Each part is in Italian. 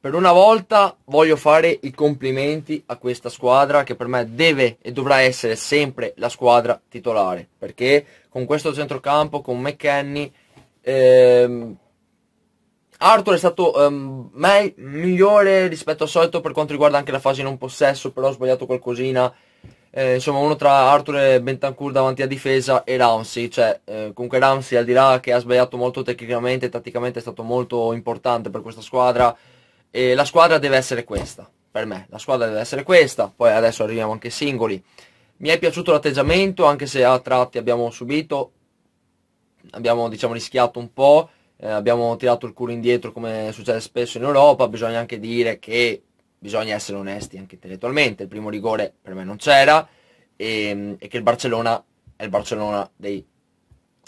Per una volta voglio fare i complimenti a questa squadra che per me deve e dovrà essere sempre la squadra titolare, perché con questo centrocampo, con McKenny, ehm, Arthur è stato ehm, me, migliore rispetto al solito per quanto riguarda anche la fase in un possesso, però ho sbagliato qualcosina, eh, insomma uno tra Arthur e Bentancur davanti a difesa e Ramsey cioè eh, comunque Ramsey al di là che ha sbagliato molto tecnicamente e tatticamente è stato molto importante per questa squadra e la squadra deve essere questa, per me. La squadra deve essere questa, poi adesso arriviamo anche singoli. Mi è piaciuto l'atteggiamento, anche se a tratti abbiamo subito, abbiamo diciamo rischiato un po', eh, abbiamo tirato il culo indietro come succede spesso in Europa, bisogna anche dire che bisogna essere onesti anche intellettualmente, il primo rigore per me non c'era e, ehm, e, che il Barcellona è il Barcellona dei,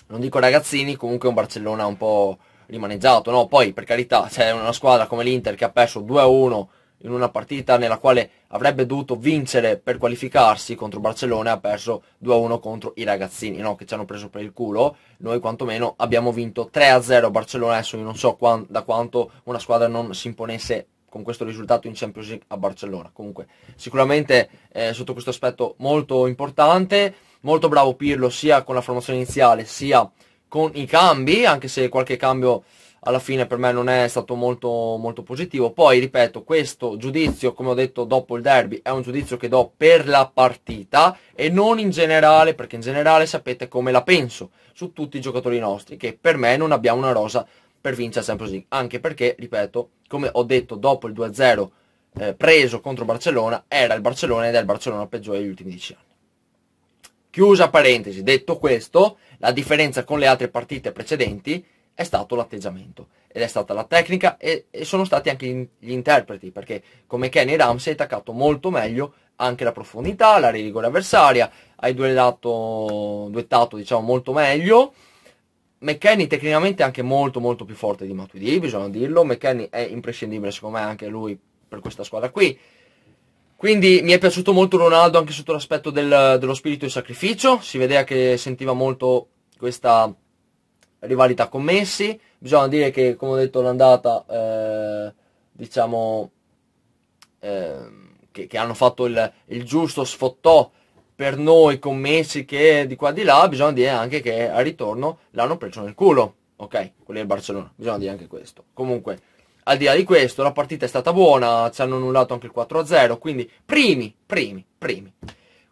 non dico ragazzini, comunque è un Barcellona un po' rimaneggiato, no? Poi per carità c'è una squadra come l'Inter che ha perso 2-1 in una partita nella quale avrebbe dovuto vincere per qualificarsi contro Barcellona e ha perso 2-1 contro i ragazzini no? che ci hanno preso per il culo. Noi quantomeno abbiamo vinto 3-0 a Barcellona, adesso io non so quan- da quanto una squadra non si imponesse con questo risultato in Champions League a Barcellona. Comunque sicuramente eh, sotto questo aspetto molto importante, molto bravo Pirlo sia con la formazione iniziale sia con i cambi, anche se qualche cambio alla fine per me non è stato molto, molto positivo. Poi, ripeto, questo giudizio, come ho detto dopo il derby, è un giudizio che do per la partita e non in generale, perché in generale sapete come la penso su tutti i giocatori nostri, che per me non abbiamo una rosa per vincere sempre così. Anche perché, ripeto, come ho detto dopo il 2-0 eh, preso contro Barcellona, era il Barcellona ed è il Barcellona peggiore degli ultimi 10 anni. Chiusa parentesi, detto questo, la differenza con le altre partite precedenti è stato l'atteggiamento ed è stata la tecnica e, e sono stati anche gli, gli, interpreti perché come Kenny Ramsey è attaccato molto meglio anche la profondità, la rigore avversaria, hai duellato, duettato diciamo molto meglio. McKenny tecnicamente è anche molto molto più forte di Matuidi, bisogna dirlo, McKenny è imprescindibile secondo me anche lui per questa squadra qui. Quindi mi è piaciuto molto Ronaldo anche sotto l'aspetto del, dello spirito di sacrificio, si vedeva che sentiva molto questa rivalità con Messi, bisogna dire che come ho detto l'andata eh, diciamo eh, che, che, hanno fatto il, il, giusto sfottò per noi con Messi che di qua di là, bisogna dire anche che al ritorno l'hanno preso nel culo, ok? Quelli del Barcellona, bisogna dire anche questo. Comunque al di là di questo, la partita è stata buona, ci hanno annullato anche il 4-0, quindi primi, primi, primi.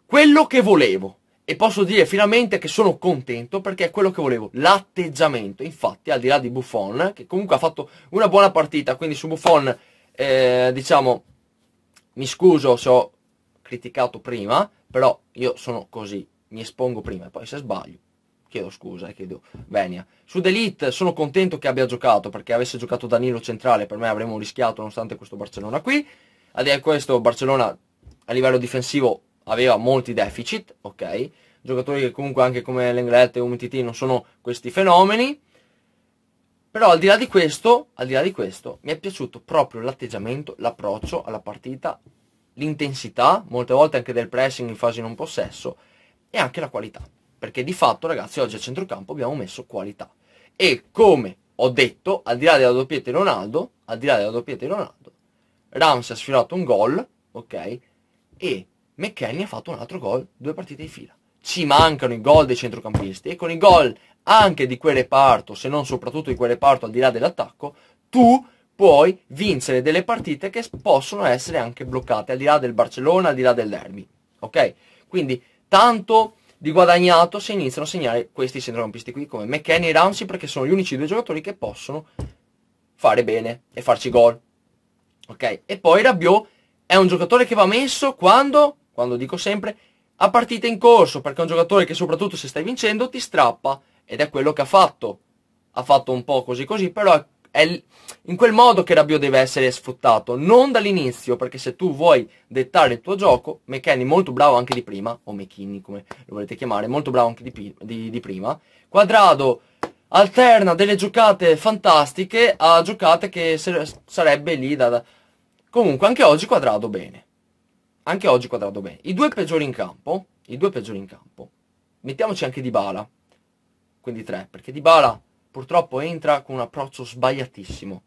Quello che volevo, e posso dire finalmente che sono contento perché è quello che volevo, l'atteggiamento. Infatti, al di là di Buffon, che comunque ha fatto una buona partita, quindi su Buffon, eh, diciamo, mi scuso se ho criticato prima, però io sono così, mi espongo prima e poi se sbaglio chiedo scusa, eh, chiedo Venia. Su D'Elite sono contento che abbia giocato, perché avesse giocato Danilo centrale, per me avremmo rischiato nonostante questo Barcellona qui. A dire questo, Barcellona a livello difensivo aveva molti deficit, ok? Giocatori che comunque anche come Lenglet e UMTT non sono questi fenomeni. Però al di là di questo, al di là di questo, mi è piaciuto proprio l'atteggiamento, l'approccio alla partita, l'intensità, molte volte anche del pressing in fase non possesso e anche la qualità. Perché di fatto, ragazzi, oggi a centrocampo abbiamo messo qualità. E come ho detto, al di là della doppietta di Ronaldo, al di là della doppietta di Ronaldo, Rams ha sfilato un gol, ok? E McKenny ha fatto un altro gol due partite di fila. Ci mancano i gol dei centrocampisti e con i gol anche di quel reparto, se non soprattutto di quel reparto al di là dell'attacco, tu puoi vincere delle partite che possono essere anche bloccate, al di là del Barcellona, al di là del derby. Ok? Quindi tanto di guadagnato se iniziano a segnare questi centrocampisti qui come McKenny e Ramsey perché sono gli unici due giocatori che possono fare bene e farci gol. Ok? E poi Rabiot è un giocatore che va messo quando, quando dico sempre, a partita in corso, perché è un giocatore che soprattutto se stai vincendo ti strappa ed è quello che ha fatto. Ha fatto un po' così così, però è è in quel modo che Rabiot deve essere sfruttato, non dall'inizio, perché se tu vuoi dettare il tuo gioco, McKenny molto bravo anche di prima, o McKinney come lo volete chiamare, molto bravo anche di, di, di prima, Quadrado alterna delle giocate fantastiche a giocate che sarebbe lì da, da... Comunque anche oggi Quadrado bene, anche oggi Quadrado bene. I due peggiori in campo, i due peggiori in campo, mettiamoci anche Di Bala, quindi tre, perché Di Bala purtroppo entra con un approccio sbagliatissimo.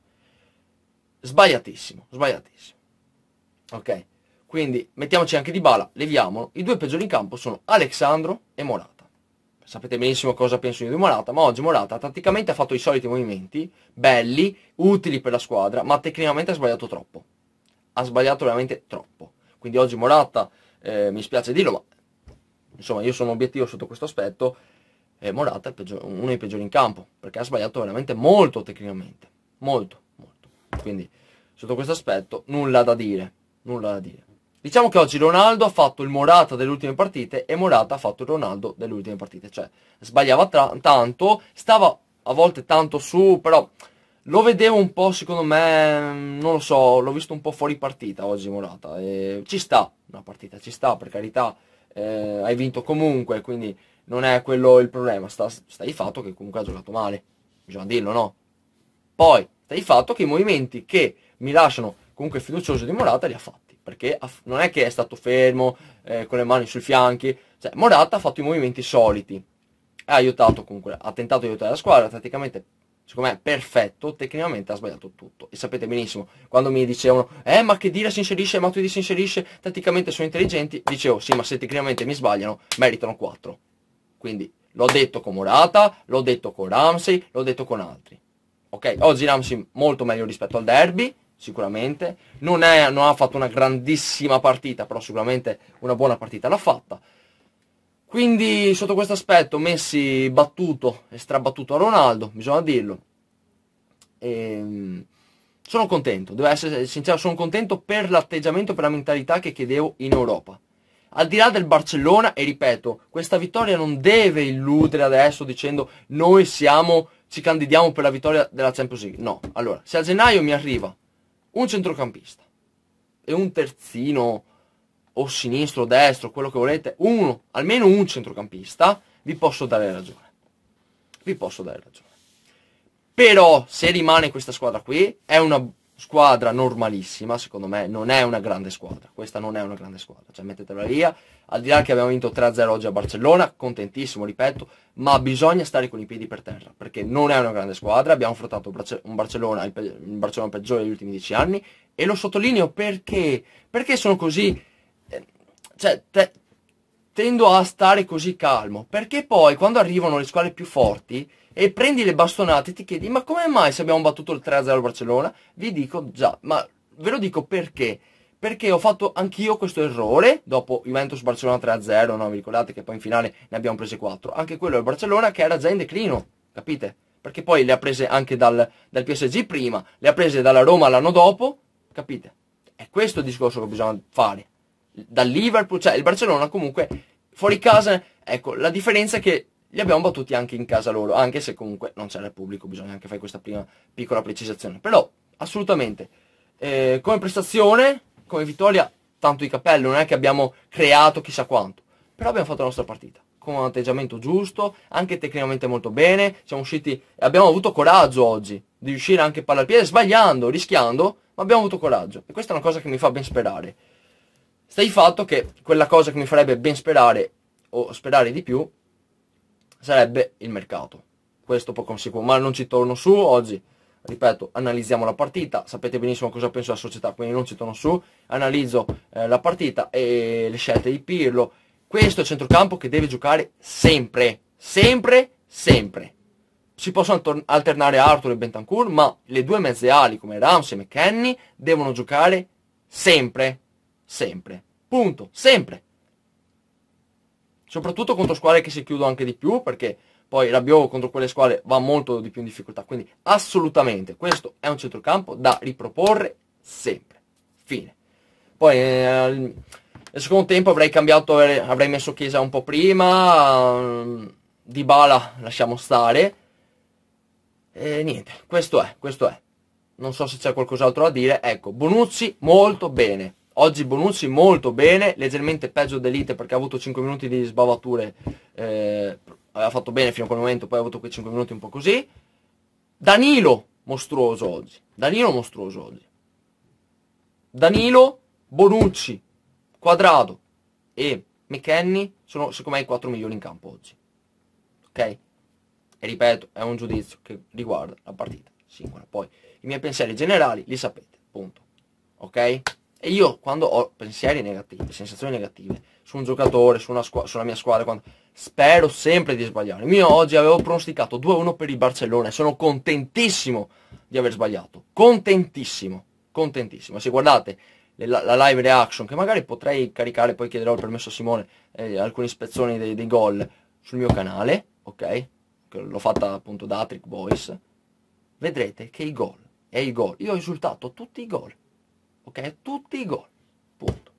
Sbagliatissimo, sbagliatissimo. Ok? Quindi mettiamoci anche di bala, leviamolo. I due peggiori in campo sono Alexandro e Morata. Sapete benissimo cosa penso io di Morata, ma oggi Morata tatticamente ha fatto i soliti movimenti, belli, utili per la squadra, ma tecnicamente ha sbagliato troppo. Ha sbagliato veramente troppo. Quindi oggi Morata, eh, mi spiace dirlo, ma insomma io sono obiettivo sotto questo aspetto, e Morata è peggior, uno dei peggiori in campo, perché ha sbagliato veramente molto tecnicamente, molto, molto. Quindi sotto questo aspetto nulla da dire, nulla da dire. Diciamo che oggi Ronaldo ha fatto il Morata delle ultime partite e Morata ha fatto il Ronaldo delle ultime partite, cioè sbagliava tanto, stava a volte tanto su, però lo vedevo un po', secondo me, non lo so, l'ho visto un po' fuori partita oggi Morata. E ci sta una partita, ci sta, per carità, eh, hai vinto comunque, quindi non è quello il problema, sta, sta di fatto che comunque ha giocato male, bisogna dirlo, no? Poi, sta di fatto che i movimenti che mi lasciano comunque fiducioso di Morata li ha fatti, perché non è che è stato fermo, eh, con le mani sui fianchi, cioè Morata ha fatto i movimenti soliti, ha aiutato comunque, ha tentato di aiutare la squadra, praticamente secondo me perfetto, tecnicamente ha sbagliato tutto. E sapete benissimo, quando mi dicevano, eh ma che Dira si inserisce, ma Matuidi si inserisce, tatticamente sono intelligenti, dicevo sì ma se tecnicamente mi sbagliano, meritano 4. Quindi l'ho detto con Morata, l'ho detto con Ramsey, l'ho detto con altri. Ok, oggi Ramsey molto meglio rispetto al derby, sicuramente. Non, è, non ha fatto una grandissima partita, però sicuramente una buona partita l'ha fatta. Quindi sotto questo aspetto Messi battuto e strabattuto a Ronaldo, bisogna dirlo. E, ehm, sono contento, devo essere sincero, sono contento per l'atteggiamento, per la mentalità che chiedevo in Europa al di là del Barcellona, e ripeto, questa vittoria non deve illudere adesso dicendo noi siamo, ci candidiamo per la vittoria della Champions League. No, allora, se a gennaio mi arriva un centrocampista e un terzino o sinistro, o destro, quello che volete, uno, almeno un centrocampista, vi posso dare ragione. Vi posso dare ragione. Però se rimane questa squadra qui, è una squadra normalissima, secondo me non è una grande squadra, questa non è una grande squadra, cioè mettetela via, al di là che abbiamo vinto 3-0 oggi a Barcellona, contentissimo, ripeto, ma bisogna stare con i piedi per terra, perché non è una grande squadra, abbiamo affrontato un Barcellona, il, pe Barcellona peggiore degli ultimi dieci anni, e lo sottolineo perché, perché sono così, eh, cioè, te, tendo a stare così calmo, perché poi quando arrivano le squadre più forti e prendi le bastonate ti chiedi ma come mai se abbiamo battuto il 3-0 al Barcellona? Vi dico già, ma ve lo dico perché? Perché ho fatto anch'io questo errore dopo Juventus Barcellona 3-0, no? Vi ricordate che poi in finale ne abbiamo prese 4. Anche quello del Barcellona che era già in declino, capite? Perché poi le ha prese anche dal, dal PSG prima, le ha prese dalla Roma l'anno dopo, capite? È questo il discorso che bisogna fare dal Liverpool, cioè il Barcellona comunque fuori casa, ecco, la differenza è che li abbiamo battuti anche in casa loro, anche se comunque non c'era il pubblico, bisogna anche fare questa prima piccola precisazione. Però, assolutamente, eh, come prestazione, come vittoria, tanto di cappello, non è che abbiamo creato chissà quanto, però abbiamo fatto la nostra partita con un atteggiamento giusto, anche tecnicamente molto bene, siamo usciti, abbiamo avuto coraggio oggi di riuscire anche palla al piede, sbagliando, rischiando, ma abbiamo avuto coraggio e questa è una cosa che mi fa ben sperare sta di fatto che quella cosa che mi farebbe ben sperare o sperare di più sarebbe il mercato. Questo poco sicuro, ma non ci torno su oggi. Ripeto, analizziamo la partita, sapete benissimo cosa penso della società, quindi non ci torno su, analizzo eh, la partita e le scelte di Pirlo. Questo è il centrocampo che deve giocare sempre, sempre, sempre. Si possono alternare Arthur e Bentancur, ma le due mezze ali come Ramsey e McKenny devono giocare sempre sempre. Punto. Sempre. Soprattutto contro squadre che si chiudono anche di più, perché poi Rabiot contro quelle squadre va molto di più in difficoltà. Quindi assolutamente questo è un centrocampo da riproporre sempre. Fine. Poi eh, nel secondo tempo avrei cambiato, eh, avrei messo Chiesa un po' prima, mm, Di Bala lasciamo stare. E niente, questo è, questo è. Non so se c'è qualcos'altro da dire. Ecco, Bonucci molto bene. Oggi Bonucci molto bene, leggermente peggio dell'Ite perché ha avuto 5 minuti di sbavature, eh, ha fatto bene fino a quel momento, poi ha avuto quei 5 minuti un po' così. Danilo mostruoso oggi, Danilo mostruoso oggi. Danilo, Bonucci, Quadrado e McKenny sono secondo me i 4 migliori in campo oggi. Ok? E ripeto, è un giudizio che riguarda la partita singola. Poi i miei pensieri generali li sapete, punto. Ok? E io quando ho pensieri negativi, sensazioni negative su un giocatore, su una squ- sulla mia squadra, quando... spero sempre di sbagliare. Io oggi avevo pronosticato 2-1 per il Barcellona e sono contentissimo di aver sbagliato. Contentissimo, contentissimo. se guardate la, la, live reaction, che magari potrei caricare, poi chiederò il permesso a Simone, eh, alcune ispezioni dei, dei gol sul mio canale, ok? L'ho fatta appunto da Trick Boys. Vedrete che i gol, e i gol, io ho risultato tutti i gol ok? Tutti i gol, punto,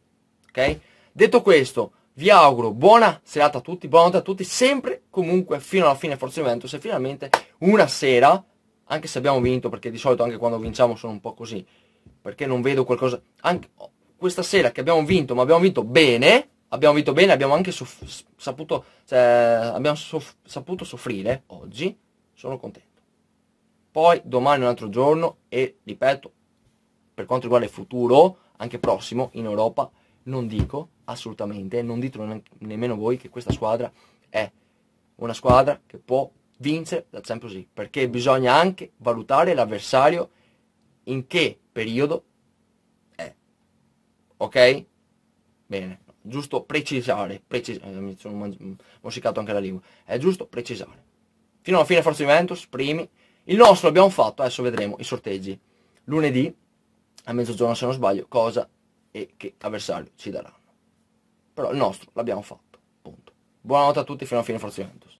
ok? Detto questo, vi auguro buona serata a tutti, buona notte a tutti, sempre comunque fino alla fine forse Juventus e finalmente una sera, anche se abbiamo vinto, perché di solito anche quando vinciamo sono un po' così, perché non vedo qualcosa, anche oh, questa sera che abbiamo vinto, ma abbiamo vinto bene, abbiamo vinto bene, abbiamo anche soff saputo, cioè, abbiamo soff saputo soffrire oggi, sono contento. Poi domani un altro giorno e ripeto, per quanto riguarda il futuro, anche prossimo, in Europa, non dico assolutamente, non ditelo ne nemmeno voi che questa squadra è una squadra che può vincere la Champions League, perché bisogna anche valutare l'avversario in che periodo è. Ok? Bene, giusto precisare, precisare eh, mi sono mosicato anche la lingua, è giusto precisare. Fino alla fine Forza Juventus, primi. Il nostro l'abbiamo fatto, adesso vedremo i sorteggi. Lunedì a mezzogiorno se non sbaglio cosa e che avversario ci daranno. Però il nostro l'abbiamo fatto, punto. Buonanotte a tutti fino a fine forza frazionamento.